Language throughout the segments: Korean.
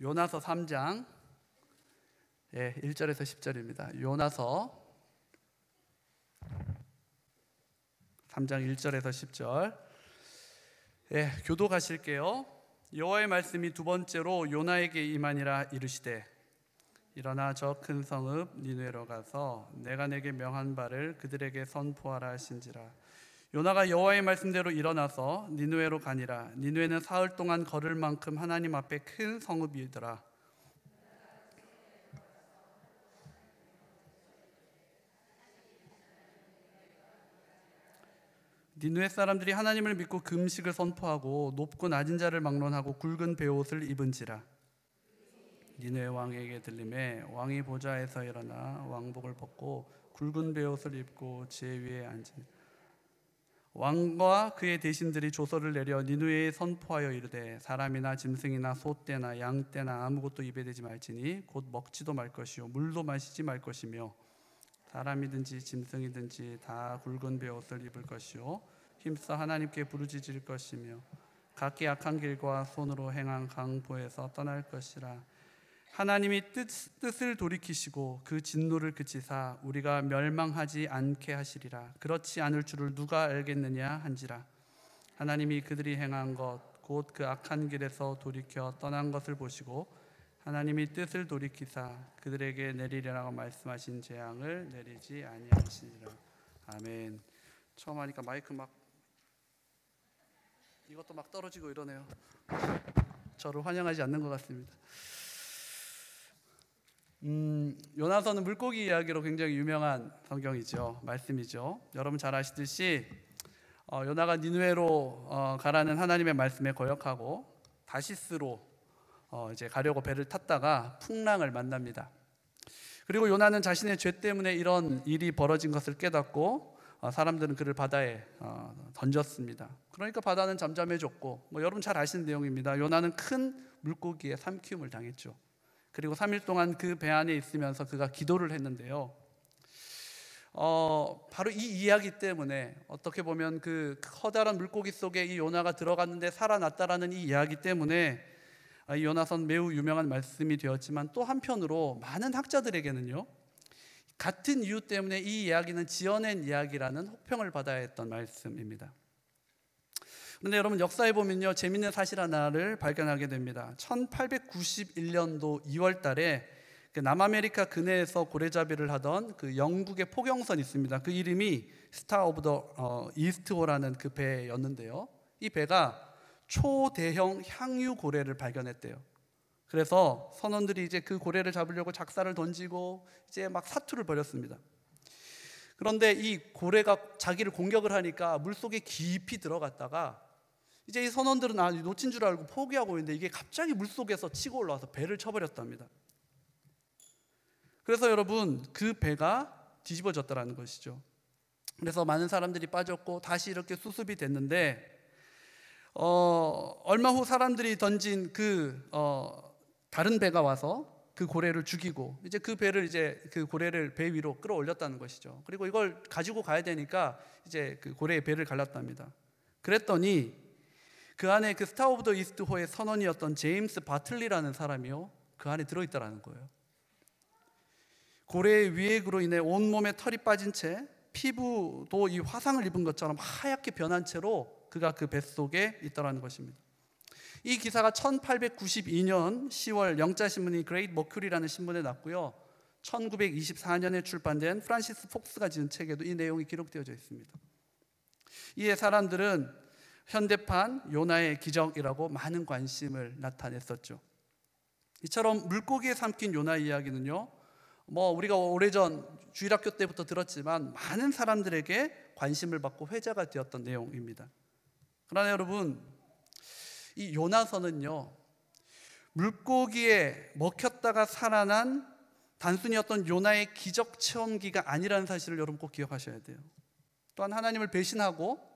요나서 3장 예, 1절에서 10절입니다. 요나서 3장 1절에서 10절. 예, 교도 가실게요. 여호와의 말씀이 두 번째로 요나에게 임하니라 이르시되 일어나 저 큰 성읍 니느웨로 가서 내가 내게 명한 바를 그들에게 선포하라 하신지라 요나가 여호와의 말씀대로 일어나서 니누에로 가니라. 니누에는 사흘 동안 걸을 만큼 하나님 앞에 큰 성읍이더라. 니누의 사람들이 하나님을 믿고 금식을 선포하고 높고 낮은 자를 막론하고 굵은 베옷을 입은지라. 니누의 왕에게 들림에 왕이 보좌에서 일어나 왕복을 벗고 굵은 베옷을 입고 제 위에 앉으니 왕과 그의 대신들이 조서를 내려 니누에 선포하여 이르되 사람이나 짐승이나 소떼나 양떼나 아무것도 입에 대지 말지니 곧 먹지도 말 것이요 물도 마시지 말 것이며 사람이든지 짐승이든지 다 굵은 배옷을 입을 것이요 힘써 하나님께 부르짖을 것이며 각기 악한 길과 손으로 행한 강포에서 떠날 것이라 하나님이 뜻, 뜻을 돌이키시고 그 진노를 그치사 우리가 멸망하지 않게 하시리라 그렇지 않을 줄을 누가 알겠느냐 한지라 하나님이 그들이 행한 것 곧 그 악한 길에서 돌이켜 떠난 것을 보시고 하나님이 뜻을 돌이키사 그들에게 내리리라고 말씀하신 재앙을 내리지 아니하시리라 아멘 처음 하니까 마이크 막 이것도 막 떨어지고 이러네요 저를 환영하지 않는 것 같습니다 음, 요나서는 물고기 이야기로 굉장히 유명한 성경이죠. 말씀이죠. 여러분 잘 아시듯이 어, 요나가 니누에로 어, 가라는 하나님의 말씀에 거역하고 다시스로 어, 이제 가려고 배를 탔다가 풍랑을 만납니다. 그리고 요나는 자신의 죄 때문에 이런 일이 벌어진 것을 깨닫고 어, 사람들은 그를 바다에 어, 던졌습니다. 그러니까 바다는 잠잠해졌고 뭐 여러분 잘 아시는 내용입니다. 요나는 큰 물고기에 삼키움을 당했죠. 그리고 3일 동안 그 배 안에 있으면서 그가 기도를 했는데요. 어, 바로 이 이야기 때문에 어떻게 보면 그 커다란 물고기 속에 이 요나가 들어갔는데 살아났다라는 이 이야기 때문에 아, 이 요나선 매우 유명한 말씀이 되었지만 또 한편으로 많은 학자들에게는요. 같은 이유 때문에 이 이야기는 지어낸 이야기라는 혹평을 받아야 했던 말씀입니다. 근데 여러분 역사에 보면요 재밌는 사실 하나를 발견하게 됩니다. 1891년도 2월 달에 그 남아메리카 근해에서 고래잡이를 하던 그 영국의 포경선 있습니다. 그 이름이 스타 오브 더 이스트호라는 그 배였는데요. 이 배가 초대형 향유 고래를 발견했대요. 그래서 선원들이 이제 그 고래를 잡으려고 작사를 던지고 이제 막 사투를 벌였습니다. 그런데 이 고래가 자기를 공격을 하니까 물속에 깊이 들어갔다가 이제 이 선원들은 아, 놓친 줄 알고 포기하고 있는데 이게 갑자기 물속에서 치고 올라와서 배를 쳐버렸답니다. 그래서 여러분 그 배가 뒤집어졌다라는 것이죠. 그래서 많은 사람들이 빠졌고 다시 이렇게 수습이 됐는데 어, 얼마 후 사람들이 던진 그 어, 다른 배가 와서 그 고래를 죽이고 이제 그 배를 이제 그 고래를 배 위로 끌어올렸다는 것이죠. 그리고 이걸 가지고 가야 되니까 이제 그 고래의 배를 갈랐답니다. 그랬더니 그 안에 그 스타 오브 더 이스트호의 선원이었던 제임스 바틀리라는 사람이요. 그 안에 들어있다라는 거예요. 고래의 위액으로 인해 온몸에 털이 빠진 채 피부도 이 화상을 입은 것처럼 하얗게 변한 채로 그가 그 뱃속에 있다라는 것입니다. 이 기사가 1892년 10월 영자신문인 그레이트 머큐리라는 신문에 났고요. 1924년에 출판된 프란시스 폭스가 지은 책에도 이 내용이 기록되어져 있습니다. 이에 사람들은 현대판 요나의 기적이라고 많은 관심을 나타냈었죠. 이처럼 물고기에 삼킨 요나 이야기는요, 뭐 우리가 오래전 주일학교 때부터 들었지만 많은 사람들에게 관심을 받고 회자가 되었던 내용입니다. 그러나 여러분, 이 요나서는요, 물고기에 먹혔다가 살아난 단순히 어떤 요나의 기적 체험기가 아니라는 사실을 여러분 꼭 기억하셔야 돼요. 또한 하나님을 배신하고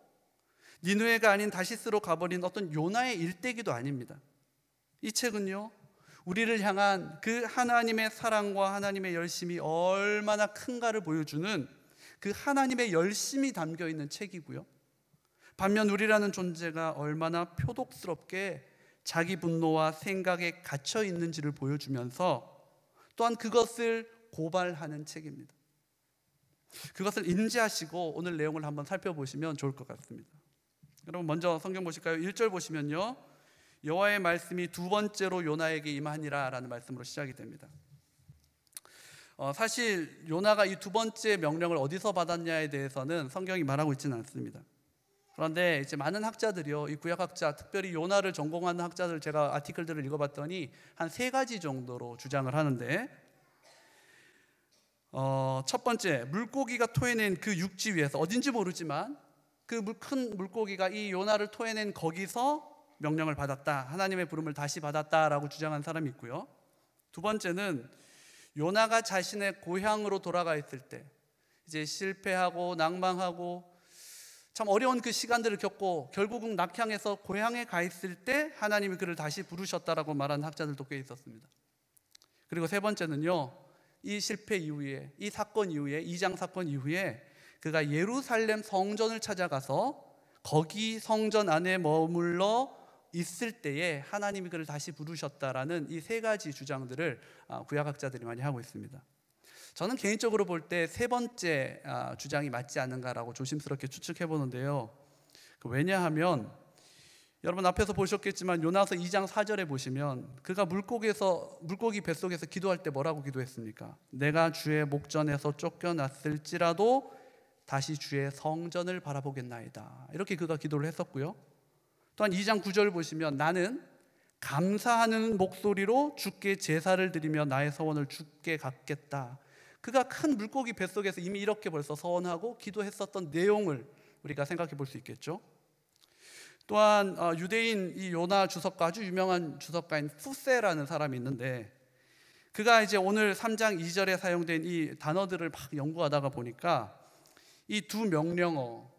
니누에가 아닌 다시스로 가버린 어떤 요나의 일대기도 아닙니다. 이 책은요, 우리를 향한 그 하나님의 사랑과 하나님의 열심이 얼마나 큰가를 보여주는 그 하나님의 열심이 담겨 있는 책이고요. 반면 우리라는 존재가 얼마나 표독스럽게 자기 분노와 생각에 갇혀 있는지를 보여주면서 또한 그것을 고발하는 책입니다. 그것을 인지하시고 오늘 내용을 한번 살펴보시면 좋을 것 같습니다. 여러분 먼저 성경 보실까요? 1절 보시면요. 여호와의 말씀이 두 번째로 요나에게 임하니라라는 말씀으로 시작이 됩니다. 어, 사실 요나가 이 두 번째 명령을 어디서 받았냐에 대해서는 성경이 말하고 있지는 않습니다. 그런데 이제 많은 학자들이요, 이 구약학자, 특별히 요나를 전공하는 학자들 제가 아티클들을 읽어봤더니 한 세 가지 정도로 주장을 하는데, 어, 첫 번째 물고기가 토해낸 그 육지 위에서 어딘지 모르지만 그큰 물고기가 이 요나를 토해낸 거기서 명령을 받았다. 하나님의 부름을 다시 받았다라고 주장한 사람이 있고요. 두 번째는 요나가 자신의 고향으로 돌아가 있을 때 이제 실패하고 낭망하고 참 어려운 그 시간들을 겪고 결국은 낙향해서 고향에 가 있을 때 하나님이 그를 다시 부르셨다라고 말하는 학자들도 꽤 있었습니다. 그리고 세 번째는요. 이 실패 이후에 이 사건 이후에 이 장 사건 이후에 그가 예루살렘 성전을 찾아가서 거기 성전 안에 머물러 있을 때에 하나님이 그를 다시 부르셨다라는 이 세 가지 주장들을 아, 구약학자들이 많이 하고 있습니다. 저는 개인적으로 볼 때 세 번째 아, 주장이 맞지 않는가라고 조심스럽게 추측해 보는데요. 그 왜냐하면 여러분 앞에서 보셨겠지만 요나서 2장 4절에 보시면 그가 물고기에서 물고기 뱃속에서 기도할 때 뭐라고 기도했습니까? 내가 주의 목전에서 쫓겨났을지라도 다시 주의 성전을 바라보겠나이다. 이렇게 그가 기도를 했었고요. 또한 2장 9절 보시면 나는 감사하는 목소리로 주께 제사를 드리며 나의 서원을 주께 갖겠다. 그가 큰 물고기 뱃속에서 이미 이렇게 벌써 서원하고 기도했었던 내용을 우리가 생각해 볼 수 있겠죠. 또한 어, 유대인 이 요나 주석가 아주 유명한 주석가인 푸세라는 사람이 있는데 그가 이제 오늘 3장 2절에 사용된 이 단어들을 막 연구하다가 보니까 이두 명령어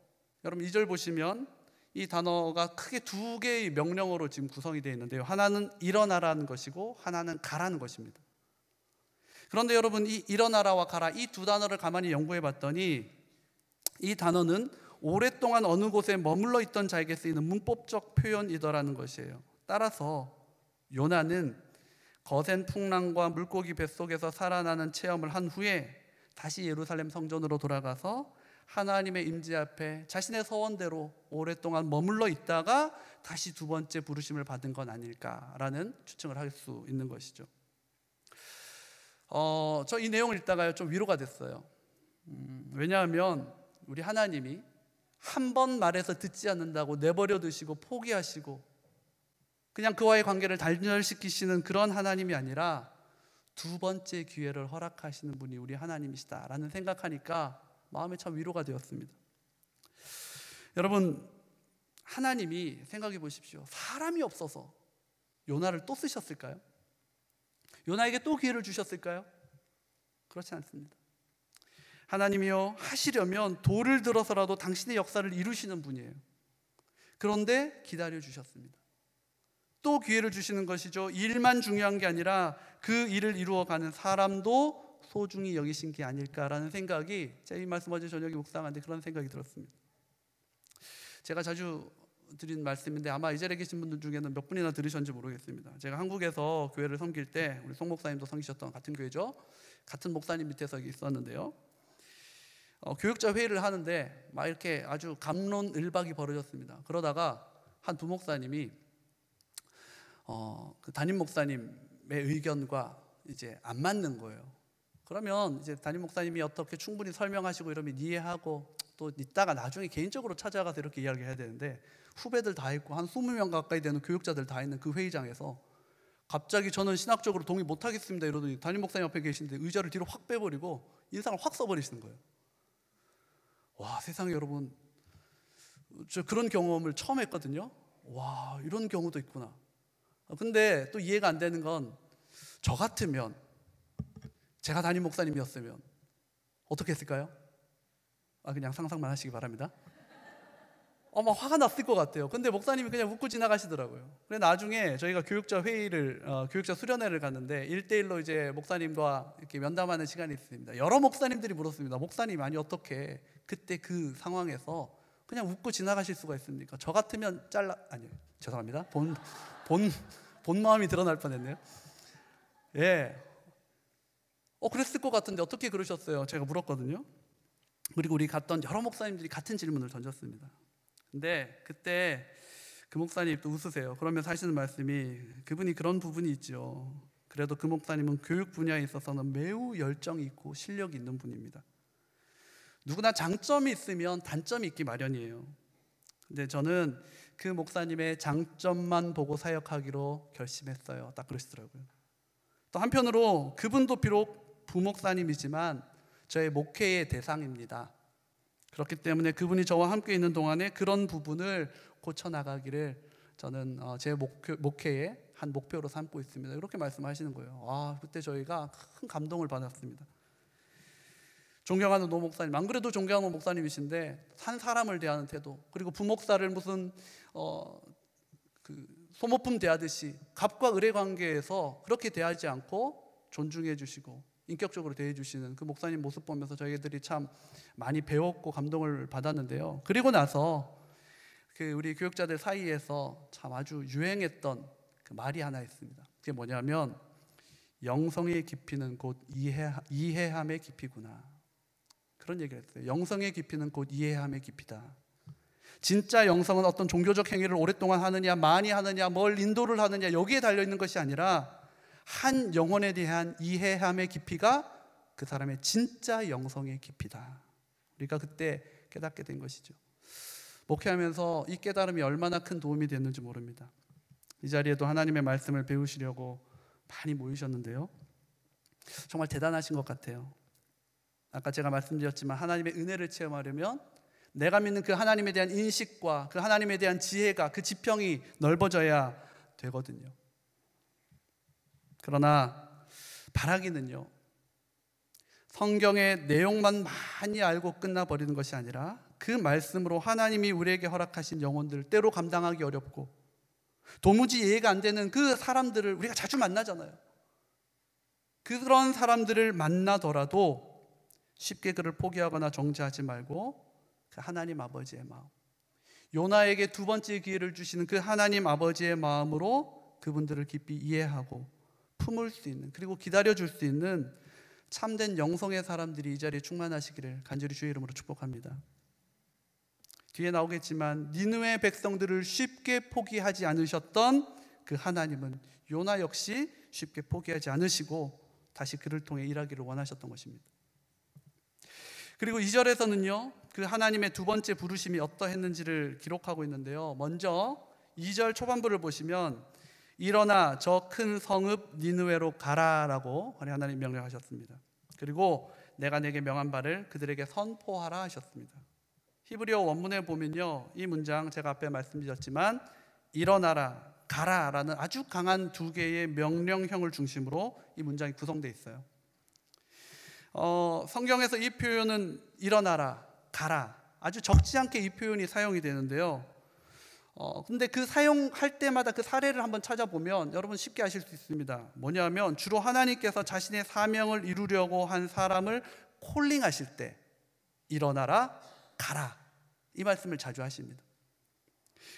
여러분 2절 보시면 이 단어가 크게 두 개의 명령어로 지금 구성이 되어 있는데요. 하나는 일어나라는 것이고 하나는 가라는 것입니다. 그런데 여러분 이 일어나라와 가라 이 두 단어를 가만히 연구해 봤더니 이 단어는 오랫동안 어느 곳에 머물러 있던 자에게 쓰이는 문법적 표현이더라는 것이에요. 따라서 요나는 거센 풍랑과 물고기 뱃속에서 살아나는 체험을 한 후에 다시 예루살렘 성전으로 돌아가서 하나님의 임재 앞에 자신의 서원대로 오랫동안 머물러 있다가 다시 두 번째 부르심을 받은 건 아닐까라는 추측을 할 수 있는 것이죠. 어, 저 이 내용을 읽다가 좀 위로가 됐어요. 음, 왜냐하면 우리 하나님이 한 번 말해서 듣지 않는다고 내버려 두시고 포기하시고 그냥 그와의 관계를 단절시키시는 그런 하나님이 아니라 두 번째 기회를 허락하시는 분이 우리 하나님이시다라는 생각하니까 마음에 참 위로가 되었습니다. 여러분 하나님이 생각해 보십시오. 사람이 없어서 요나를 또 쓰셨을까요? 요나에게 또 기회를 주셨을까요? 그렇지 않습니다. 하나님이요 하시려면 돌을 들어서라도 당신의 역사를 이루시는 분이에요. 그런데 기다려 주셨습니다. 또 기회를 주시는 것이죠. 일만 중요한 게 아니라 그 일을 이루어 가는 사람도 소중히 여기신 게 아닐까라는 생각이 제가 이 말씀 어제 저녁에 묵상하는데 그런 생각이 들었습니다. 제가 자주 드린 말씀인데 아마 이 자리에 계신 분들 중에는 몇 분이나 들으셨는지 모르겠습니다. 제가 한국에서 교회를 섬길 때 우리 송 목사님도 섬기셨던 같은 교회죠. 같은 목사님 밑에서 있었는데요. 어, 교육자 회의를 하는데 막 이렇게 아주 감론을박이 벌어졌습니다. 그러다가 한 두 목사님이 어, 그 담임 목사님의 의견과 이제 안 맞는 거예요. 그러면 이제 담임 목사님이 어떻게 충분히 설명하시고 이러면 이해하고 또 이따가 나중에 개인적으로 찾아가서 이렇게 이야기해야 되는데 후배들 다 있고 한 20명 가까이 되는 교육자들 다 있는 그 회의장에서 갑자기 저는 신학적으로 동의 못 하겠습니다 이러더니 담임 목사님 옆에 계신데 의자를 뒤로 확 빼버리고 인상을 확 써버리시는 거예요. 와 세상에 여러분 저 그런 경험을 처음 했거든요. 와 이런 경우도 있구나. 근데 또 이해가 안 되는 건 저 같으면 제가 담임 목사님이었으면 어떻게 했을까요? 아, 그냥 상상만 하시기 바랍니다. 아마 화가 났을 것 같아요. 근데 목사님이 그냥 웃고 지나가시더라고요. 그래 나중에 저희가 교육자 회의를 어, 교육자 수련회를 갔는데 일대일로 이제 목사님과 이렇게 면담하는 시간이 있습니다. 여러 목사님들이 물었습니다. 목사님 아니 어떻게 그때 그 상황에서 그냥 웃고 지나가실 수가 있습니까? 저 같으면 잘라 아니 죄송합니다. 본 본 본 마음이 드러날 뻔했네요. 예. 어, 그랬을 것 같은데 어떻게 그러셨어요? 제가 물었거든요. 그리고 우리 갔던 여러 목사님들이 같은 질문을 던졌습니다. 근데 그때 그 목사님 또 웃으세요. 그러면서 하시는 말씀이 그분이 그런 부분이 있죠. 그래도 그 목사님은 교육 분야에 있어서는 매우 열정이 있고 실력이 있는 분입니다. 누구나 장점이 있으면 단점이 있기 마련이에요. 근데 저는 그 목사님의 장점만 보고 사역하기로 결심했어요. 딱 그러시더라고요. 또 한편으로 그분도 비록 부목사님이지만 저의 목회의 대상입니다. 그렇기 때문에 그분이 저와 함께 있는 동안에 그런 부분을 고쳐나가기를 저는 어, 제 목회의 한 목표로 삼고 있습니다. 이렇게 말씀하시는 거예요. 아, 그때 저희가 큰 감동을 받았습니다. 존경하는 노 목사님, 안 그래도 존경하는 목사님이신데 산 사람을 대하는 태도, 그리고 부목사를 무슨 어, 그 소모품 대하듯이 갑과 을의 관계에서 그렇게 대하지 않고 존중해 주시고 인격적으로 대해주시는 그 목사님 모습 보면서 저희들이 참 많이 배웠고 감동을 받았는데요. 그리고 나서 그 우리 교육자들 사이에서 참 아주 유행했던 그 말이 하나 있습니다. 그게 뭐냐면 영성의 깊이는 곧 이해, 이해함의 깊이구나. 그런 얘기를 했어요. 영성의 깊이는 곧 이해함의 깊이다. 진짜 영성은 어떤 종교적 행위를 오랫동안 하느냐, 많이 하느냐, 뭘 인도를 하느냐 여기에 달려 있는 것이 아니라 한 영혼에 대한 이해함의 깊이가 그 사람의 진짜 영성의 깊이다. 우리가 그때 깨닫게 된 것이죠. 목회하면서 이 깨달음이 얼마나 큰 도움이 됐는지 모릅니다. 이 자리에도 하나님의 말씀을 배우시려고 많이 모이셨는데요. 정말 대단하신 것 같아요. 아까 제가 말씀드렸지만 하나님의 은혜를 체험하려면 내가 믿는 그 하나님에 대한 인식과 그 하나님에 대한 지혜가 그 지평이 넓어져야 되거든요. 그러나 바라기는요, 성경의 내용만 많이 알고 끝나버리는 것이 아니라 그 말씀으로 하나님이 우리에게 허락하신 영혼들 때로 감당하기 어렵고 도무지 이해가 안 되는 그 사람들을 우리가 자주 만나잖아요. 그런 사람들을 만나더라도 쉽게 그를 포기하거나 정지하지 말고 그 하나님 아버지의 마음. 요나에게 두 번째 기회를 주시는 그 하나님 아버지의 마음으로 그분들을 깊이 이해하고 품을 수 있는 그리고 기다려줄 수 있는 참된 영성의 사람들이 이 자리에 충만하시기를 간절히 주의 이름으로 축복합니다. 뒤에 나오겠지만 니누의 백성들을 쉽게 포기하지 않으셨던 그 하나님은 요나 역시 쉽게 포기하지 않으시고 다시 그를 통해 일하기를 원하셨던 것입니다. 그리고 2절에서는요. 그 하나님의 두 번째 부르심이 어떠했는지를 기록하고 있는데요. 먼저 2절 초반부를 보시면 일어나 저 큰 성읍 니누에로 가라라고 하나님 명령하셨습니다. 그리고 내가 내게 명한 바를 그들에게 선포하라 하셨습니다. 히브리어 원문에 보면요. 이 문장 제가 앞에 말씀드렸지만 일어나라, 가라라는 아주 강한 두 개의 명령형을 중심으로 이 문장이 구성되어 있어요. 어, 성경에서 이 표현은 일어나라, 가라 아주 적지 않게 이 표현이 사용이 되는데요. 어, 근데 그 사용할 때마다 그 사례를 한번 찾아보면 여러분 쉽게 아실 수 있습니다. 뭐냐면 주로 하나님께서 자신의 사명을 이루려고 한 사람을 콜링하실 때 일어나라 가라 이 말씀을 자주 하십니다.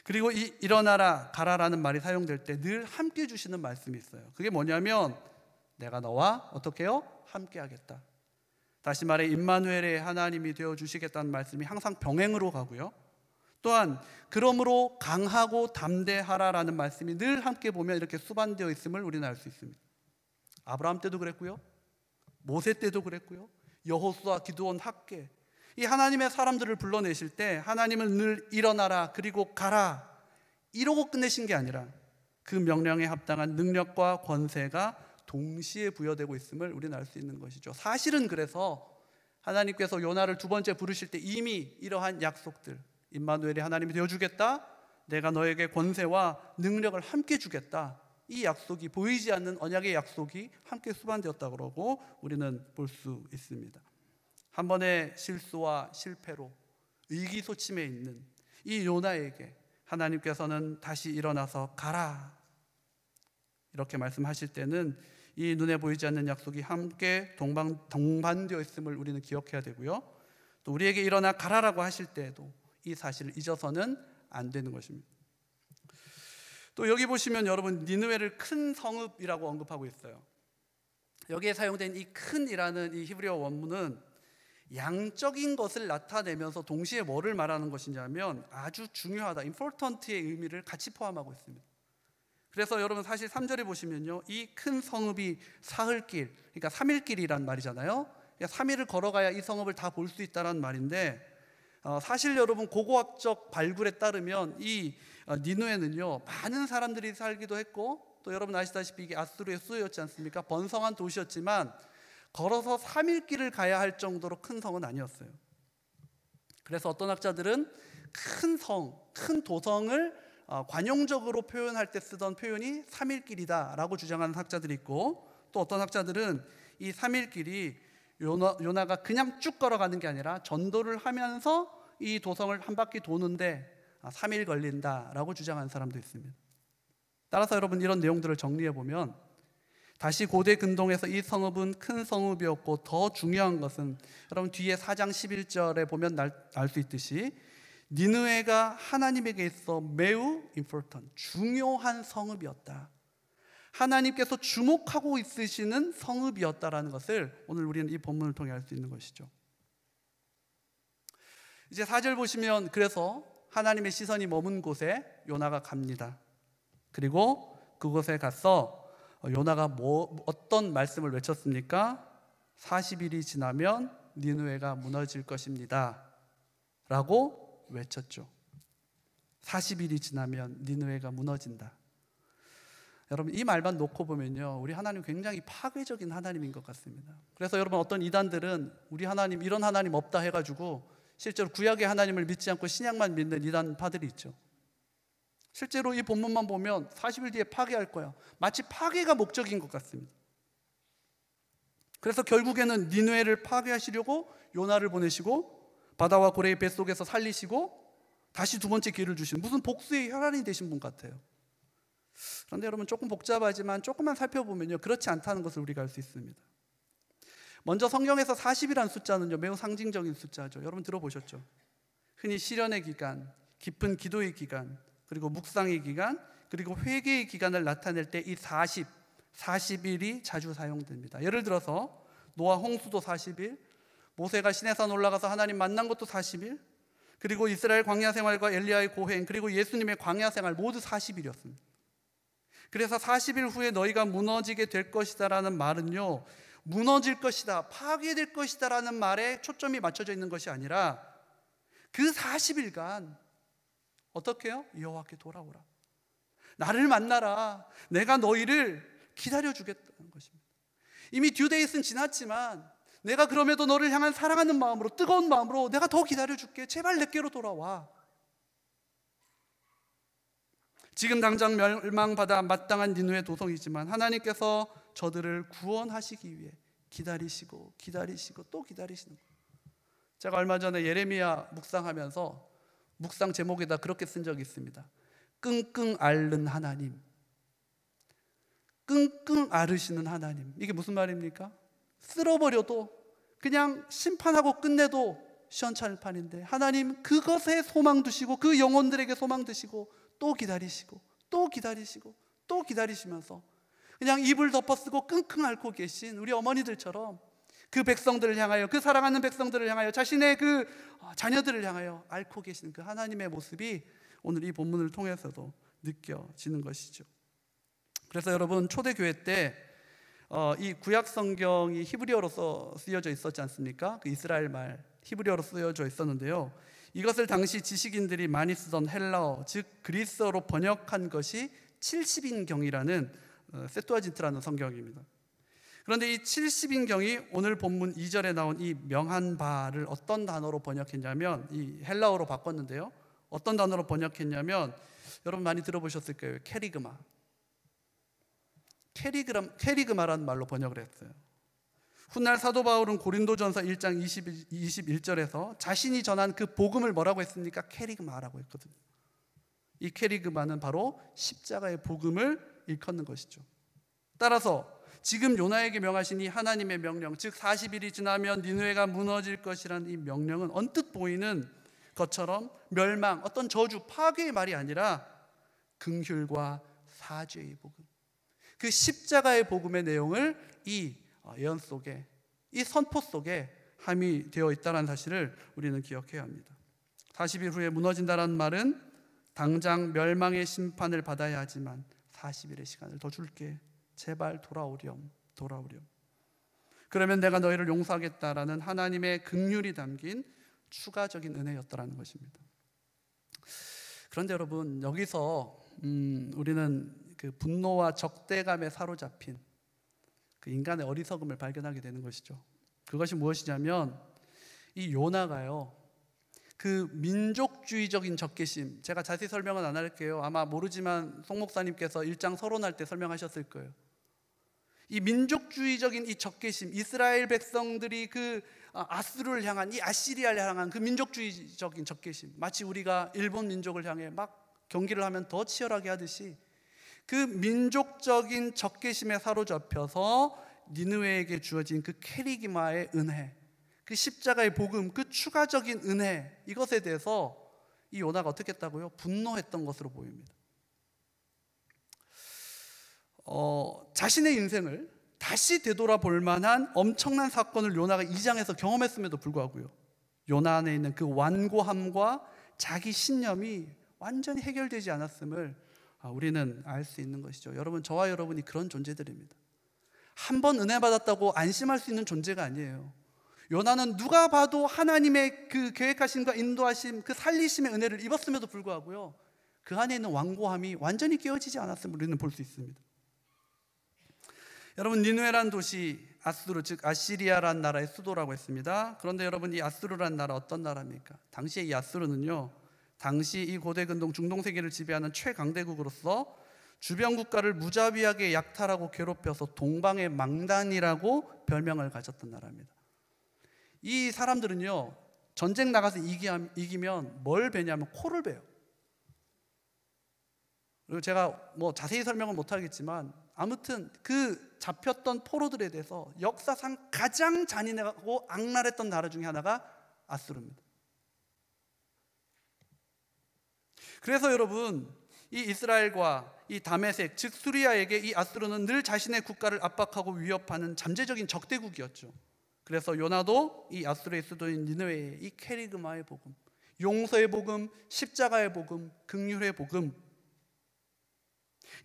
그리고 이 일어나라 가라라는 말이 사용될 때 늘 함께 주시는 말씀이 있어요. 그게 뭐냐면 내가 너와 어떻게요? 함께 하겠다. 다시 말해 임마누엘의 하나님이 되어 주시겠다는 말씀이 항상 병행으로 가고요. 또한 그러므로 강하고 담대하라라는 말씀이 늘 함께 보면 이렇게 수반되어 있음을 우리는 알 수 있습니다. 아브라함 때도 그랬고요. 모세 때도 그랬고요. 여호수아, 기드온, 학계 이 하나님의 사람들을 불러내실 때 하나님은 늘 일어나라 그리고 가라 이러고 끝내신 게 아니라 그 명령에 합당한 능력과 권세가 동시에 부여되고 있음을 우리는 알 수 있는 것이죠. 사실은 그래서 하나님께서 요나를 두 번째 부르실 때 이미 이러한 약속들 임마누엘이 하나님이 되어 주겠다. 내가 너에게 권세와 능력을 함께 주겠다. 이 약속이 보이지 않는 언약의 약속이 함께 수반되었다 그러고 우리는 볼 수 있습니다. 한 번의 실수와 실패로 의기소침해 있는 이 요나에게 하나님께서는 다시 일어나서 가라 이렇게 말씀하실 때는 이 눈에 보이지 않는 약속이 함께 동반, 동반되어 있음을 우리는 기억해야 되고요. 또 우리에게 일어나 가라라고 하실 때에도 이 사실을 잊어서는 안 되는 것입니다. 또 여기 보시면 여러분 니느웨를 큰 성읍이라고 언급하고 있어요. 여기에 사용된 이 큰이라는 이 히브리어 원문은 양적인 것을 나타내면서 동시에 뭐를 말하는 것이냐면 아주 중요하다, important의 의미를 같이 포함하고 있습니다. 그래서 여러분 사실 3절에 보시면요. 이 큰 성읍이 사흘길, 그러니까 3일길이란 말이잖아요. 그러니까 3일을 걸어가야 이 성읍을 다 볼 수 있다는 말인데 어, 사실 여러분 고고학적 발굴에 따르면 이 어, 니누에는요 많은 사람들이 살기도 했고 또 여러분 아시다시피 이게 아수르의 수였지 요 않습니까? 번성한 도시였지만 걸어서 3일 길을 가야 할 정도로 큰 성은 아니었어요. 그래서 어떤 학자들은 큰 성, 큰 도성을 어, 관용적으로 표현할 때 쓰던 표현이 3일 길이다라고 주장하는 학자들이 있고 또 어떤 학자들은 이 3일 길이 요나, 요나가 그냥 쭉 걸어가는 게 아니라 전도를 하면서 이 도성을 한 바퀴 도는데 3일 아, 걸린다라고 주장하는 사람도 있습니다. 따라서 여러분 이런 내용들을 정리해 보면 다시 고대 근동에서 이 성읍은 큰 성읍이었고 더 중요한 것은 여러분 뒤에 4장 11절에 보면 알 수 있듯이 니느웨가 하나님에게 있어 매우 important 중요한 성읍이었다. 하나님께서 주목하고 있으시는 성읍이었다라는 것을 오늘 우리는 이 본문을 통해 알 수 있는 것이죠. 이제 사절 보시면 그래서 하나님의 시선이 머문 곳에 요나가 갑니다. 그리고 그곳에 가서 요나가 뭐, 어떤 말씀을 외쳤습니까? 40일이 지나면 니누에가 무너질 것입니다. 라고 외쳤죠. 40일이 지나면 니누에가 무너진다. 여러분 이 말만 놓고 보면요. 우리 하나님 굉장히 파괴적인 하나님인 것 같습니다. 그래서 여러분 어떤 이단들은 우리 하나님 이런 하나님 없다 해 가지고 실제로 구약의 하나님을 믿지 않고 신약만 믿는 이단파들이 있죠. 실제로 이 본문만 보면 40일 뒤에 파괴할 거야. 마치 파괴가 목적인 것 같습니다. 그래서 결국에는 니누에를 파괴하시려고 요나를 보내시고 바다와 고래의 뱃속에서 살리시고 다시 두 번째 기회를 주신 무슨 복수의 혈안이 되신 분 같아요. 그런데 여러분 조금 복잡하지만 조금만 살펴보면요. 그렇지 않다는 것을 우리가 알 수 있습니다. 먼저 성경에서 40이라는 숫자는 매우 상징적인 숫자죠. 여러분 들어보셨죠? 흔히 시련의 기간, 깊은 기도의 기간, 그리고 묵상의 기간, 그리고 회개의 기간을 나타낼 때 이 40, 40일이 자주 사용됩니다. 예를 들어서 노아 홍수도 40일, 모세가 시내산 올라가서 하나님 만난 것도 40일, 그리고 이스라엘 광야 생활과 엘리야의 고행, 그리고 예수님의 광야 생활 모두 40일이었습니다. 그래서 40일 후에 너희가 무너지게 될 것이다라는 말은요. 무너질 것이다, 파괴될 것이다 라는 말에 초점이 맞춰져 있는 것이 아니라 그 40일간 어떻게 해요? 여호와께 돌아오라. 나를 만나라. 내가 너희를 기다려 주겠다는 것입니다. 이미 듀데이스는 지났지만 내가 그럼에도 너를 향한 사랑하는 마음으로 뜨거운 마음으로 내가 더 기다려 줄게. 제발 내게로 돌아와. 지금 당장 멸망받아 마땅한 니누의 도성이지만 하나님께서 저들을 구원하시기 위해 기다리시고 기다리시고 또 기다리시는 거예요. 제가 얼마 전에 예레미야 묵상하면서 묵상 제목에다 그렇게 쓴 적이 있습니다. 끙끙 앓는 하나님. 끙끙 앓으시는 하나님. 이게 무슨 말입니까? 쓸어버려도 그냥 심판하고 끝내도 시원찮을 판인데 하나님 그것에 소망 두시고 그 영혼들에게 소망 두시고 또 기다리시고 또 기다리시고 또 기다리시면서 그냥 입을 덮어쓰고 끙끙 앓고 계신 우리 어머니들처럼 그 백성들을 향하여 그 사랑하는 백성들을 향하여 자신의 그 어, 자녀들을 향하여 앓고 계신 그 하나님의 모습이 오늘 이 본문을 통해서도 느껴지는 것이죠. 그래서 여러분 초대교회 때이 어, 구약 성경이 히브리어로서 쓰여져 있었지 않습니까? 그 이스라엘 말 히브리어로 쓰여져 있었는데요. 이것을 당시 지식인들이 많이 쓰던 헬라어 즉 그리스어로 번역한 것이 70인경이라는 어, 세뚜아진트라는 성경입니다. 그런데 이 70인경이 오늘 본문 2절에 나온 이 명한 바를 어떤 단어로 번역했냐면 이 헬라어로 바꿨는데요. 어떤 단어로 번역했냐면 여러분 많이 들어보셨을 거예요. 캐리그마. 캐리그마 캐리그마라는 말로 번역을 했어요. 훗날 사도 바울은 고린도전서 1장 20, 21절에서 자신이 전한 그 복음을 뭐라고 했습니까? 캐리그마라고 했거든요. 이 캐리그마는 바로 십자가의 복음을 일컫는 것이죠. 따라서 지금 요나에게 명하신 이 하나님의 명령, 즉 40일이 지나면 니누에가 무너질 것이라는 이 명령은 언뜻 보이는 것처럼 멸망, 어떤 저주, 파괴의 말이 아니라 긍휼과 사죄의 복음. 그 십자가의 복음의 내용을 이 어, 예언 속에, 이 선포 속에 함이 되어 있다는 사실을 우리는 기억해야 합니다. 40일 후에 무너진다는 말은 당장 멸망의 심판을 받아야 하지만 40일의 시간을 더 줄게. 제발 돌아오렴. 돌아오렴. 그러면 내가 너희를 용서하겠다라는 하나님의 긍휼이 담긴 추가적인 은혜였더라는 것입니다. 그런데 여러분 여기서 음, 우리는 그 분노와 적대감에 사로잡힌 그 인간의 어리석음을 발견하게 되는 것이죠. 그것이 무엇이냐면 이 요나가요 그 민족주의적인 적개심 제가 자세히 설명은 안 할게요. 아마 모르지만 송 목사님께서 일장 서론할 때 설명하셨을 거예요. 이 민족주의적인 이 적개심 이스라엘 백성들이 그 아, 아수르를 향한 이 아시리아를 향한 그 민족주의적인 적개심 마치 우리가 일본 민족을 향해 막 경기를 하면 더 치열하게 하듯이 그 민족적인 적개심에 사로잡혀서 니누웨에게 주어진 그 캐리기마의 은혜 그 십자가의 복음, 그 추가적인 은혜 이것에 대해서 이 요나가 어떻게 했다고요? 분노했던 것으로 보입니다. 어, 자신의 인생을 다시 되돌아볼 만한 엄청난 사건을 요나가 2장에서 경험했음에도 불구하고요. 요나 안에 있는 그 완고함과 자기 신념이 완전히 해결되지 않았음을 아, 우리는 알 수 있는 것이죠. 여러분, 저와 여러분이 그런 존재들입니다. 한 번 은혜 받았다고 안심할 수 있는 존재가 아니에요. 요나는 누가 봐도 하나님의 그 계획하심과 인도하심, 그 살리심의 은혜를 입었음에도 불구하고요. 그 안에 있는 완고함이 완전히 깨어지지 않았음을 우리는 볼 수 있습니다. 여러분 니누에란 도시 아수르 즉 아시리아란 나라의 수도라고 했습니다. 그런데 여러분 이 아수르란 나라 어떤 나라입니까? 당시에 이 아수르는요. 당시 이 고대 근동 중동 세계를 지배하는 최강대국으로서 주변 국가를 무자비하게 약탈하고 괴롭혀서 동방의 망단이라고 별명을 가졌던 나라입니다. 이 사람들은요, 전쟁 나가서 이기면 뭘 베냐면 코를 베요. 그리고 제가 뭐 자세히 설명은 못하겠지만 아무튼 그 잡혔던 포로들에 대해서 역사상 가장 잔인하고 악랄했던 나라 중에 하나가 아수르입니다. 그래서 여러분 이 이스라엘과 이 다메섹 즉 수리아에게 이 아수르는 늘 자신의 국가를 압박하고 위협하는 잠재적인 적대국이었죠. 그래서 요나도 이 아수르의 수도인 니느웨의 이 캐리그마의 복음, 용서의 복음, 십자가의 복음, 극률의 복음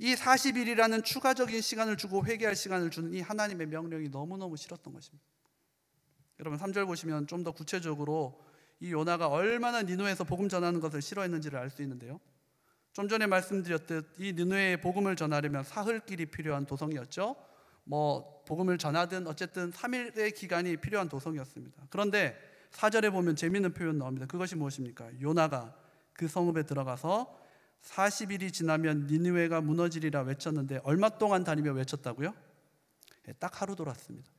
이 40일이라는 추가적인 시간을 주고 회개할 시간을 주는 이 하나님의 명령이 너무너무 싫었던 것입니다. 여러분 3절 보시면 좀 더 구체적으로 이 요나가 얼마나 니누에서 복음 전하는 것을 싫어했는지를 알 수 있는데요. 좀 전에 말씀드렸듯 이 니누에의 복음을 전하려면 사흘길이 필요한 도성이었죠. 뭐 복음을 전하든 어쨌든 3일의 기간이 필요한 도성이었습니다. 그런데 4절에 보면 재미있는 표현 나옵니다. 그것이 무엇입니까? 요나가 그 성읍에 들어가서 40일이 지나면 니느웨가 무너지리라 외쳤는데 얼마 동안 다니며 외쳤다고요? 네, 딱 하루 돌았습니다.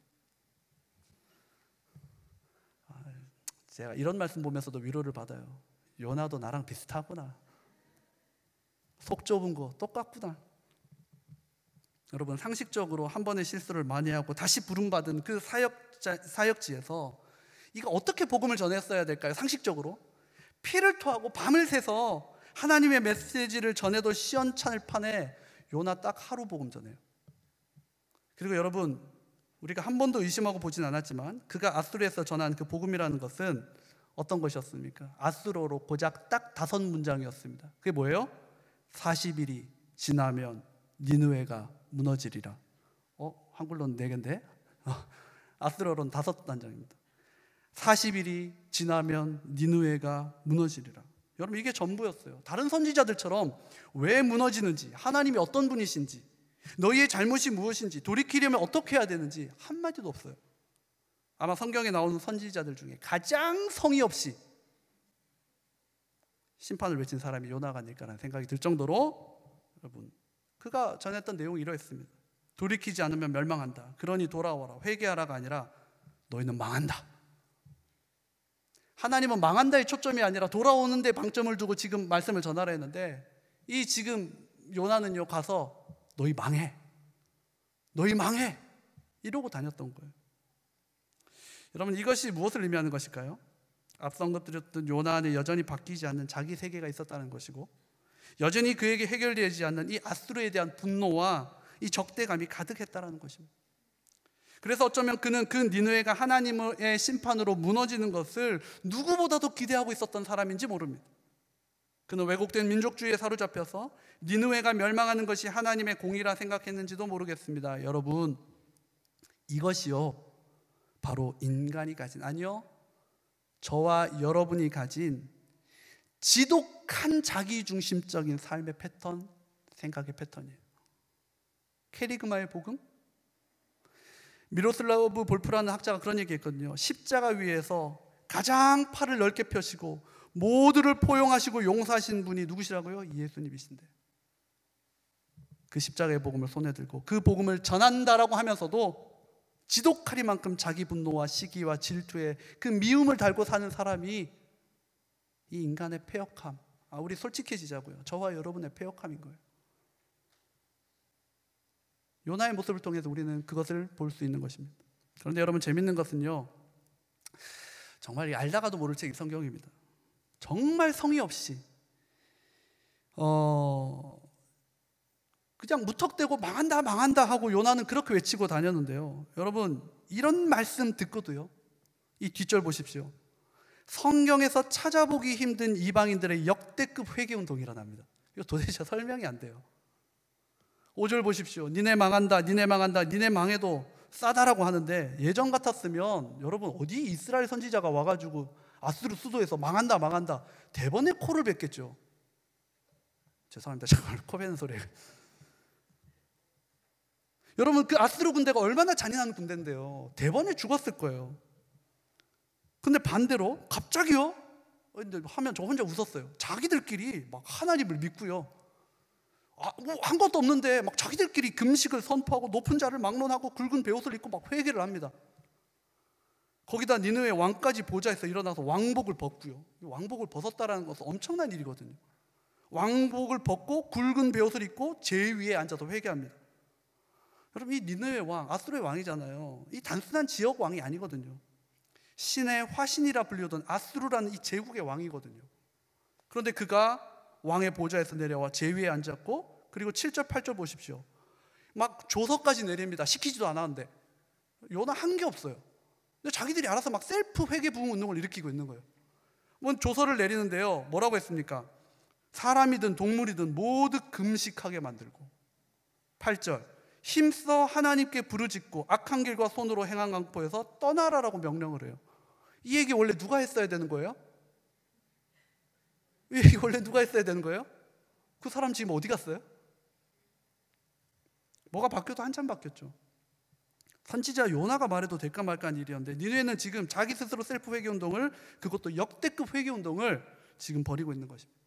아, 제가 이런 말씀 보면서도 위로를 받아요. 요나도 나랑 비슷하구나. 속 좁은 거 똑같구나. 여러분 상식적으로 한 번의 실수를 많이 하고 다시 부름받은 그 사역자, 사역지에서 이거 어떻게 복음을 전했어야 될까요? 상식적으로 피를 토하고 밤을 새서 하나님의 메시지를 전해도 시원찮을 판에 요나 딱 하루 복음 전해요. 그리고 여러분 우리가 한 번도 의심하고 보진 않았지만 그가 아수르에서 전한 그 복음이라는 것은 어떤 것이었습니까? 아수로로 고작 딱 다섯 문장이었습니다. 그게 뭐예요? 40일이 지나면 니누에가 무너지리라. 어, 한글로는 네 개인데 어, 아스러론 다섯 단장입니다. 40일이 지나면 니누에가 무너지리라. 여러분 이게 전부였어요. 다른 선지자들처럼 왜 무너지는지, 하나님이 어떤 분이신지, 너희의 잘못이 무엇인지, 돌이키려면 어떻게 해야 되는지 한마디도 없어요. 아마 성경에 나오는 선지자들 중에 가장 성의 없이 심판을 외친 사람이 요나가 아닐까라는 생각이 들 정도로 여러분 그가 전했던 내용이 이러했습니다. 돌이키지 않으면 멸망한다. 그러니 돌아오라. 회개하라가 아니라 너희는 망한다. 하나님은 망한다의 초점이 아니라 돌아오는데 방점을 두고 지금 말씀을 전하라 했는데 이 지금 요나는요 가서 너희 망해. 너희 망해. 이러고 다녔던 거예요. 여러분 이것이 무엇을 의미하는 것일까요? 앞서 언급드던 요나는 여전히 바뀌지 않는 자기 세계가 있었다는 것이고 여전히 그에게 해결되지 않는 이 아수르에 대한 분노와 이 적대감이 가득했다라는 것입니다. 그래서 어쩌면 그는 그 니누에가 하나님의 심판으로 무너지는 것을 누구보다도 기대하고 있었던 사람인지 모릅니다. 그는 왜곡된 민족주의에 사로잡혀서 니누에가 멸망하는 것이 하나님의 공의라 생각했는지도 모르겠습니다. 여러분, 이것이요 바로 인간이 가진 아니요 저와 여러분이 가진 지독한 자기중심적인 삶의 패턴, 생각의 패턴이에요. 캐리그마의 복음? 미로슬라브 볼프라는 학자가 그런 얘기했거든요. 십자가 위에서 가장 팔을 넓게 펴시고 모두를 포용하시고 용서하신 분이 누구시라고요? 예수님이신데. 그 십자가의 복음을 손에 들고 그 복음을 전한다라고 하면서도 지독하리만큼 자기 분노와 시기와 질투에 그 미움을 달고 사는 사람이 이 인간의 폐역함. 아, 우리 솔직해지자고요. 저와 여러분의 폐역함인 거예요. 요나의 모습을 통해서 우리는 그것을 볼 수 있는 것입니다. 그런데 여러분 재밌는 것은요. 정말 알다가도 모를 책이 성경입니다. 정말 성의 없이 어 그냥 무턱대고 망한다 망한다 하고 요나는 그렇게 외치고 다녔는데요. 여러분 이런 말씀 듣고도요. 이 뒷절 보십시오. 성경에서 찾아보기 힘든 이방인들의 역대급 회개 운동이 일어납니다. 이거 도대체 설명이 안 돼요. 5절 보십시오. 니네 망한다, 니네 망한다, 니네 망해도 싸다라고 하는데 예전 같았으면 여러분 어디 이스라엘 선지자가 와가지고 아스르 수도에서 망한다, 망한다 대번에 코를 뱉겠죠. 죄송합니다. 정말 코 베는 소리 여러분 그 아스르 군대가 얼마나 잔인한 군대인데요. 대번에 죽었을 거예요. 근데 반대로 갑자기요? 어, 하면 저 혼자 웃었어요. 자기들끼리 막 하나님을 믿고요. 아, 뭐 한 것도 없는데 막 자기들끼리 금식을 선포하고 높은 자를 막론하고 굵은 배옷을 입고 막 회개를 합니다. 거기다 니느웨 왕까지 보좌에서 일어나서 왕복을 벗고요. 왕복을 벗었다라는 것은 엄청난 일이거든요. 왕복을 벗고 굵은 배옷을 입고 제 위에 앉아서 회개합니다. 여러분 이 니느웨 왕, 아수르의 왕이잖아요. 이 단순한 지역 왕이 아니거든요. 신의 화신이라 불리던 우 아스루라는 이 제국의 왕이거든요. 그런데 그가 왕의 보좌에서 내려와 제위에 앉았고 그리고 7절 8절 보십시오. 막 조서까지 내립니다. 시키지도 않았는데 요나 한 게 없어요. 근데 자기들이 알아서 막 셀프 회개 부흥 운동을 일으키고 있는 거예요. 뭔 조서를 내리는데요. 뭐라고 했습니까? 사람이든 동물이든 모두 금식하게 만들고 8절 힘써 하나님께 부르짖고 악한 길과 손으로 행한 강포에서 떠나라라고 명령을 해요. 이 얘기 원래 누가 했어야 되는 거예요? 이 얘기 원래 누가 했어야 되는 거예요? 그 사람 지금 어디 갔어요? 뭐가 바뀌어도 한참 바뀌었죠. 선지자 요나가 말해도 될까 말까 한 일이었는데 니네는 지금 자기 스스로 셀프 회개 운동을 그것도 역대급 회개 운동을 지금 벌이고 있는 것입니다.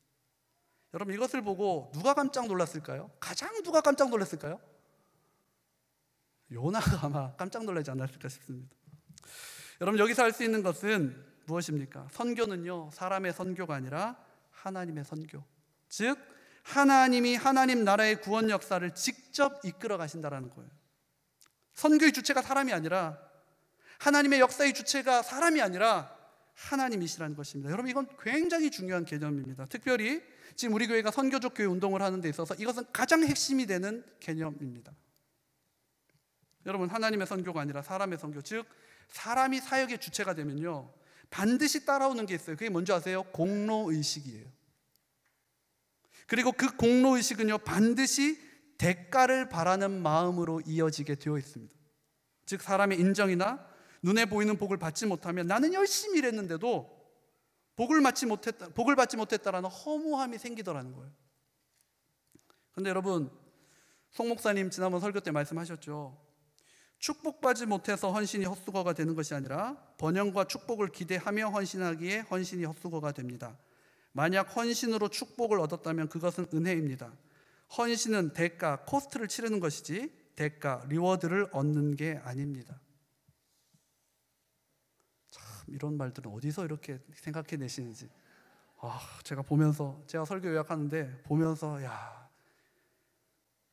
여러분 이것을 보고 누가 깜짝 놀랐을까요? 가장 누가 깜짝 놀랐을까요? 요나가 아마 깜짝 놀라지 않았을까 싶습니다. 여러분 여기서 할 수 있는 것은 무엇입니까? 선교는요 사람의 선교가 아니라 하나님의 선교. 즉 하나님이 하나님 나라의 구원 역사를 직접 이끌어 가신다라는 거예요. 선교의 주체가 사람이 아니라 하나님의 역사의 주체가 사람이 아니라 하나님이시라는 것입니다. 여러분 이건 굉장히 중요한 개념입니다. 특별히 지금 우리 교회가 선교적 교회 운동을 하는 데 있어서 이것은 가장 핵심이 되는 개념입니다. 여러분 하나님의 선교가 아니라 사람의 선교 즉 사람이 사역의 주체가 되면요 반드시 따라오는 게 있어요 그게 뭔지 아세요? 공로의식이에요 그리고 그 공로의식은요 반드시 대가를 바라는 마음으로 이어지게 되어 있습니다 즉 사람의 인정이나 눈에 보이는 복을 받지 못하면 나는 열심히 일했는데도 복을 받지 못했다 복을 받지 못했다라는 허무함이 생기더라는 거예요 그런데 여러분 송 목사님 지난번 설교 때 말씀하셨죠 축복받지 못해서 헌신이 헛수거가 되는 것이 아니라 번영과 축복을 기대하며 헌신하기에 헌신이 헛수거가 됩니다. 만약 헌신으로 축복을 얻었다면 그것은 은혜입니다. 헌신은 대가, 코스트를 치르는 것이지 대가, 리워드를 얻는 게 아닙니다. 참 이런 말들은 어디서 이렇게 생각해 내시는지. 아, 제가 보면서 제가 설교 요약하는데 보면서 야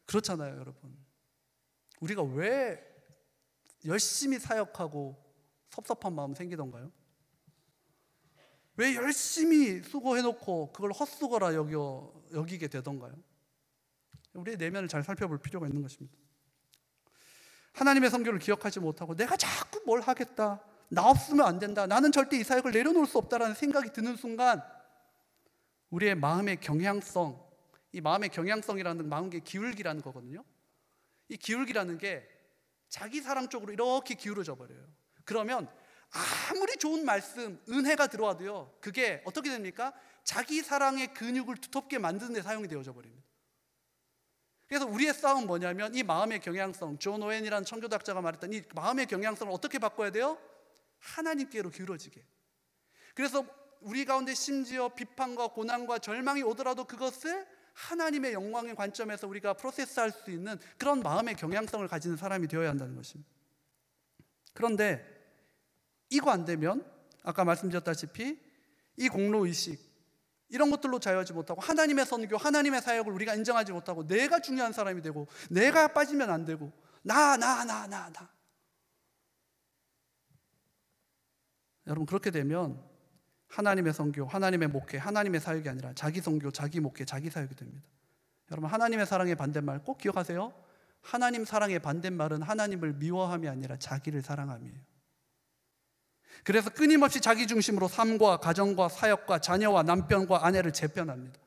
그렇잖아요, 여러분. 우리가 왜 열심히 사역하고 섭섭한 마음 생기던가요? 왜 열심히 수고해놓고 그걸 헛수고라 여겨, 여기게 되던가요? 우리의 내면을 잘 살펴볼 필요가 있는 것입니다. 하나님의 성교를 기억하지 못하고 내가 자꾸 뭘 하겠다. 나 없으면 안 된다. 나는 절대 이 사역을 내려놓을 수 없다라는 생각이 드는 순간 우리의 마음의 경향성, 이 마음의 경향성이라는 마음의 기울기라는 거거든요. 이 기울기라는 게 자기 사랑 쪽으로 이렇게 기울어져 버려요. 그러면 아무리 좋은 말씀, 은혜가 들어와도요, 그게 어떻게 됩니까? 자기 사랑의 근육을 두텁게 만드는 데 사용이 되어져 버립니다. 그래서 우리의 싸움 뭐냐면 이 마음의 경향성, 존 오웬이라는 청교학자가 말했던 이 마음의 경향성을 어떻게 바꿔야 돼요? 하나님께로 기울어지게. 그래서 우리 가운데 심지어 비판과 고난과 절망이 오더라도 그것을 하나님의 영광의 관점에서 우리가 프로세스할 수 있는 그런 마음의 경향성을 가지는 사람이 되어야 한다는 것입니다. 그런데 이거 안 되면 아까 말씀드렸다시피 이 공로 의식 이런 것들로 자유하지 못하고 하나님의 선교, 하나님의 사역을 우리가 인정하지 못하고 내가 중요한 사람이 되고 내가 빠지면 안 되고 나 나 나 나 나 여러분 그렇게 되면 하나님의 성교, 하나님의 목회, 하나님의 사역이 아니라 자기 성교, 자기 목회, 자기 사역이 됩니다. 여러분 하나님의 사랑의 반대말 꼭 기억하세요. 하나님 사랑의 반대말은 하나님을 미워함이 아니라 자기를 사랑함이에요. 그래서 끊임없이 자기 중심으로 삶과 가정과 사역과 자녀와 남편과 아내를 재편합니다.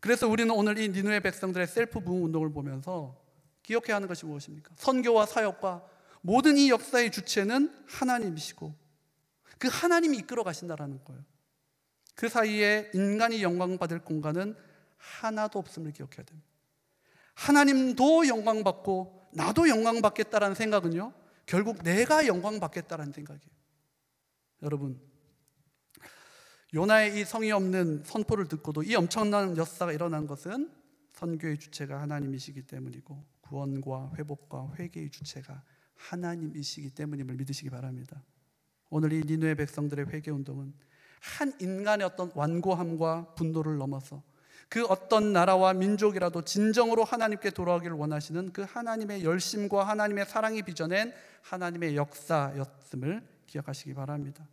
그래서 우리는 오늘 이 니누의 백성들의 셀프 부흥 운동을 보면서 기억해야 하는 것이 무엇입니까? 선교와 사역과 모든 이 역사의 주체는 하나님이시고 그 하나님이 이끌어 가신다라는 거예요. 그 사이에 인간이 영광 받을 공간은 하나도 없음을 기억해야 됩니다. 하나님도 영광 받고 나도 영광 받겠다라는 생각은요. 결국 내가 영광 받겠다라는 생각이에요. 여러분, 요나의 이 성의 없는 선포를 듣고도 이 엄청난 역사가 일어난 것은 선교의 주체가 하나님이시기 때문이고 구원과 회복과 회개의 주체가 하나님이시기 때문임을 믿으시기 바랍니다. 오늘 이 니누의 백성들의 회개 운동은 한 인간의 어떤 완고함과 분노를 넘어서 그 어떤 나라와 민족이라도 진정으로 하나님께 돌아오기를 원하시는 그 하나님의 열심과 하나님의 사랑이 빚어낸 하나님의 역사였음을 기억하시기 바랍니다.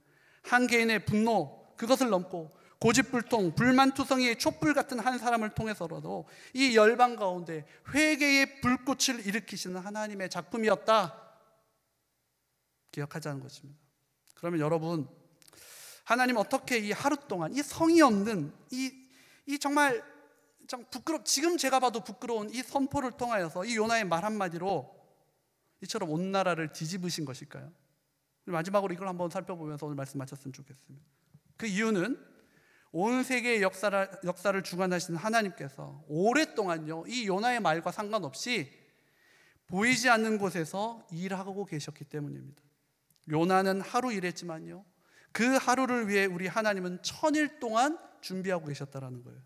한 개인의 분노 그것을 넘고 고집불통, 불만투성이의 촛불 같은 한 사람을 통해서라도 이 열방 가운데 회개의 불꽃을 일으키시는 하나님의 작품이었다. 기억하자는 것입니다. 그러면 여러분 하나님 어떻게 이 하루 동안 이성이 없는 이, 이 정말 참 부끄럽 지금 제가 봐도 부끄러운 이 선포를 통하여서 이 요나의 말 한마디로 이처럼 온 나라를 뒤집으신 것일까요? 마지막으로 이걸 한번 살펴보면서 오늘 말씀 마쳤으면 좋겠습니다. 그 이유는 온 세계의 역사를, 역사를 주관하시는 하나님께서 오랫동안요, 이 요나의 말과 상관없이 보이지 않는 곳에서 일하고 계셨기 때문입니다. 요나는 하루 일했지만요. 그 하루를 위해 우리 하나님은 천일 동안 준비하고 계셨다라는 거예요.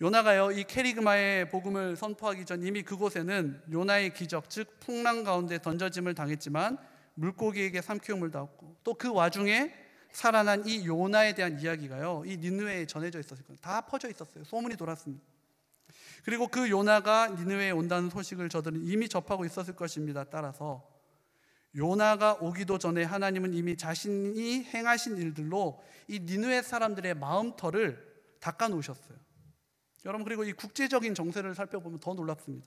요나가요 이 캐리그마의 복음을 선포하기 전 이미 그곳에는 요나의 기적 즉 풍랑 가운데 던져짐을 당했지만 물고기에게 삼키움을 당했고 또 그 와중에 살아난 이 요나에 대한 이야기가요 이니느에 전해져 있었을 거예요 다 퍼져 있었어요 소문이 돌았습니다 그리고 그 요나가 니느에 온다는 소식을 저들은 이미 접하고 있었을 것입니다 따라서 요나가 오기도 전에 하나님은 이미 자신이 행하신 일들로 이 니누의 사람들의 마음털을 닦아 놓으셨어요. 여러분 그리고 이 국제적인 정세를 살펴보면 더 놀랍습니다.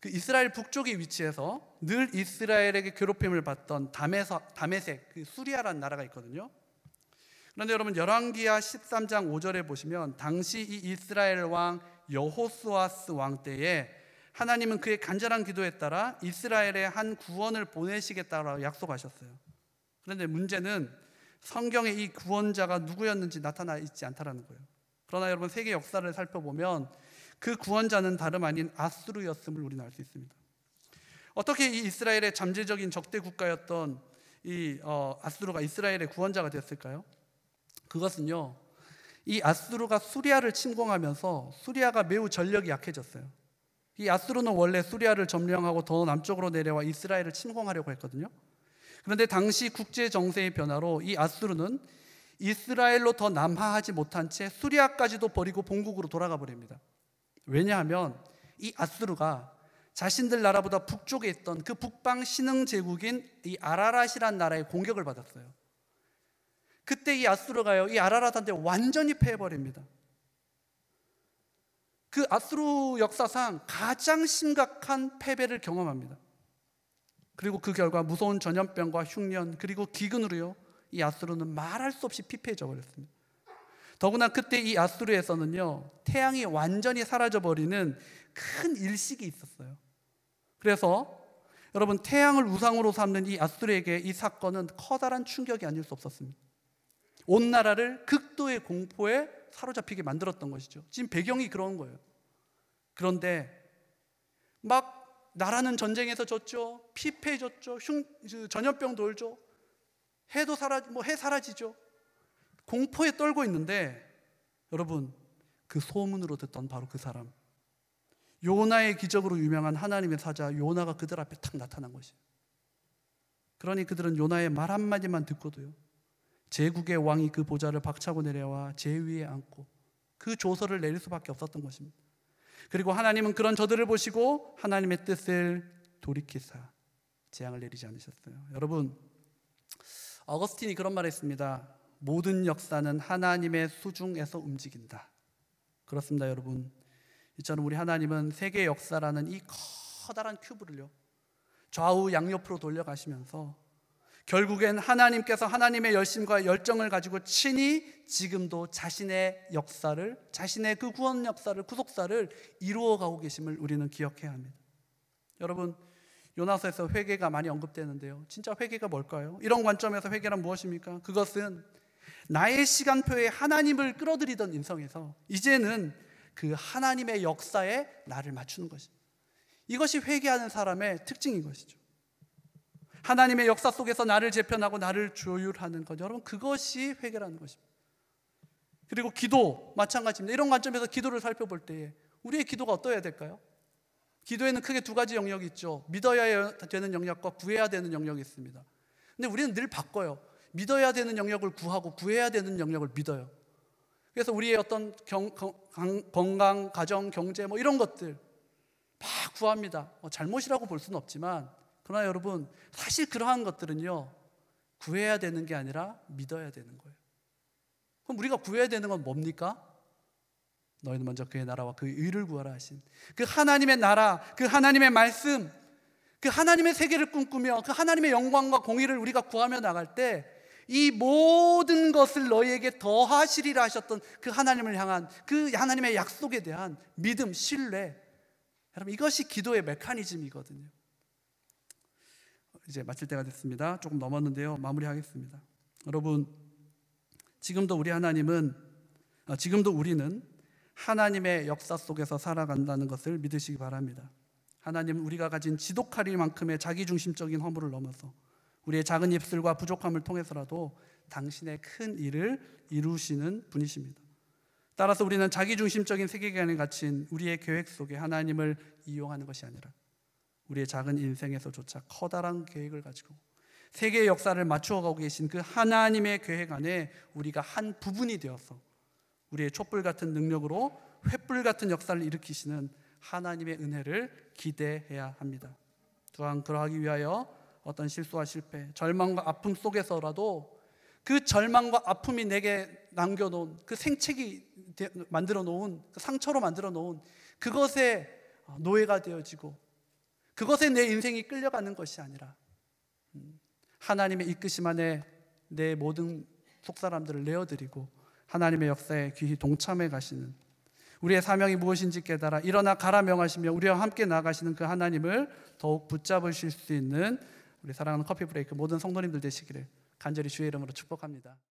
그 이스라엘 북쪽의 위치에서 늘 이스라엘에게 괴롭힘을 받던 담에서 담에색 그 수리아라는 나라가 있거든요. 그런데 여러분 열왕기하 13장 5절에 보시면 당시 이 이스라엘 왕 여호스와스 왕 때에 하나님은 그의 간절한 기도에 따라 이스라엘의한 구원을 보내시겠다고 약속하셨어요. 그런데 문제는 성경에 이 구원자가 누구였는지 나타나 있지 않다라는 거예요. 그러나 여러분 세계 역사를 살펴보면 그 구원자는 다름 아닌 아수르였음을 우리는 알 수 있습니다. 어떻게 이 이스라엘의 잠재적인 적대 국가였던 이 어, 아수르가 이스라엘의 구원자가 되었을까요? 그것은요. 이 아수르가 수리아를 침공하면서 수리아가 매우 전력이 약해졌어요. 이 아수르는 원래 수리아를 점령하고 더 남쪽으로 내려와 이스라엘을 침공하려고 했거든요. 그런데 당시 국제 정세의 변화로 이 아수르는 이스라엘로 더 남하하지 못한 채 수리아까지도 버리고 본국으로 돌아가 버립니다. 왜냐하면 이 아수르가 자신들 나라보다 북쪽에 있던 그 북방 신흥 제국인 이 아라랏이란 나라의 공격을 받았어요. 그때 이 아수르가요, 이 아라랏한테 완전히 패해버립니다. 그 아수르 역사상 가장 심각한 패배를 경험합니다. 그리고 그 결과 무서운 전염병과 흉년 그리고 기근으로요. 이 아수르는 말할 수 없이 피폐해져 버렸습니다. 더구나 그때 이 아수르에서는요. 태양이 완전히 사라져 버리는 큰 일식이 있었어요. 그래서 여러분 태양을 우상으로 삼는 이 아수르에게 이 사건은 커다란 충격이 아닐 수 없었습니다. 온 나라를 극도의 공포에 사로잡히게 만들었던 것이죠. 지금 배경이 그런 거예요. 그런데 막 나라는 전쟁에서 졌죠. 피폐해졌죠. 흉, 전염병 돌죠. 해도 사라, 뭐해 사라지죠. 공포에 떨고 있는데 여러분 그 소문으로 듣던 바로 그 사람 요나의 기적으로 유명한 하나님의 사자 요나가 그들 앞에 탁 나타난 것이에요. 그러니 그들은 요나의 말 한마디만 듣고도요. 제국의 왕이 그 보좌를 박차고 내려와 제 위에 앉고 그 조서를 내릴 수밖에 없었던 것입니다. 그리고 하나님은 그런 저들을 보시고 하나님의 뜻을 돌이키사 재앙을 내리지 않으셨어요. 여러분, 어거스틴이 그런 말을 했습니다. 모든 역사는 하나님의 수중에서 움직인다. 그렇습니다, 여러분. 이처럼 우리 하나님은 세계 역사라는 이 커다란 큐브를요. 좌우 양옆으로 돌려가시면서 결국엔 하나님께서 하나님의 열심과 열정을 가지고 친히 지금도 자신의 역사를 자신의 그 구원 역사를 구속사를 이루어 가고 계심을 우리는 기억해야 합니다. 여러분 요나서에서 회개가 많이 언급되는데요. 진짜 회개가 뭘까요? 이런 관점에서 회개란 무엇입니까? 그것은 나의 시간표에 하나님을 끌어들이던 인성에서 이제는 그 하나님의 역사에 나를 맞추는 것입니다. 이것이 회개하는 사람의 특징인 것이죠. 하나님의 역사 속에서 나를 재편하고 나를 조율하는 것. 여러분, 그것이 회개라는 것입니다. 그리고 기도, 마찬가지입니다. 이런 관점에서 기도를 살펴볼 때에 우리의 기도가 어떠해야 될까요? 기도에는 크게 두 가지 영역이 있죠. 믿어야 되는 영역과 구해야 되는 영역이 있습니다. 근데 우리는 늘 바꿔요. 믿어야 되는 영역을 구하고 구해야 되는 영역을 믿어요. 그래서 우리의 어떤 경, 건, 건강, 가정, 경제 뭐 이런 것들 막 구합니다. 뭐 잘못이라고 볼 수는 없지만 그러나 여러분, 사실 그러한 것들은요, 구해야 되는 게 아니라 믿어야 되는 거예요. 그럼 우리가 구해야 되는 건 뭡니까? 너희는 먼저 그의 나라와 그 의를 구하라 하신 그 하나님의 나라, 그 하나님의 말씀, 그 하나님의 세계를 꿈꾸며 그 하나님의 영광과 공의를 우리가 구하며 나갈 때 이 모든 것을 너희에게 더하시리라 하셨던 그 하나님을 향한 그 하나님의 약속에 대한 믿음, 신뢰. 여러분 이것이 기도의 메커니즘이거든요. 이제 마칠 때가 됐습니다. 조금 넘었는데요. 마무리하겠습니다. 여러분, 지금도 우리 하나님은 어, 지금도 우리는 하나님의 역사 속에서 살아간다는 것을 믿으시기 바랍니다. 하나님 은 우리가 가진 지독하리만큼의 자기중심적인 허물을 넘어서 우리의 작은 입술과 부족함을 통해서라도 당신의 큰 일을 이루시는 분이십니다. 따라서 우리는 자기중심적인 세계관에 갇힌 우리의 계획 속에 하나님을 이용하는 것이 아니라 우리의 작은 인생에서조차 커다란 계획을 가지고 세계의 역사를 맞추어 가고 계신 그 하나님의 계획 안에 우리가 한 부분이 되어서 우리의 촛불 같은 능력으로 횃불 같은 역사를 일으키시는 하나님의 은혜를 기대해야 합니다. 또한 그러하기 위하여 어떤 실수와 실패, 절망과 아픔 속에서라도 그 절망과 아픔이 내게 남겨놓은 그 생책이 만들어 놓은 그 상처로 만들어 놓은 그것에 어, 노예가 되어지고 그것에 내 인생이 끌려가는 것이 아니라 음, 하나님의 이끄심 안에 내 모든 속사람들을 내어드리고 하나님의 역사에 귀히 동참해 가시는 우리의 사명이 무엇인지 깨달아 일어나 가라 명하시며 우리와 함께 나아가시는 그 하나님을 더욱 붙잡으실 수 있는 우리 사랑하는 커피 브레이크 모든 성도님들 되시기를 간절히 주의 이름으로 축복합니다.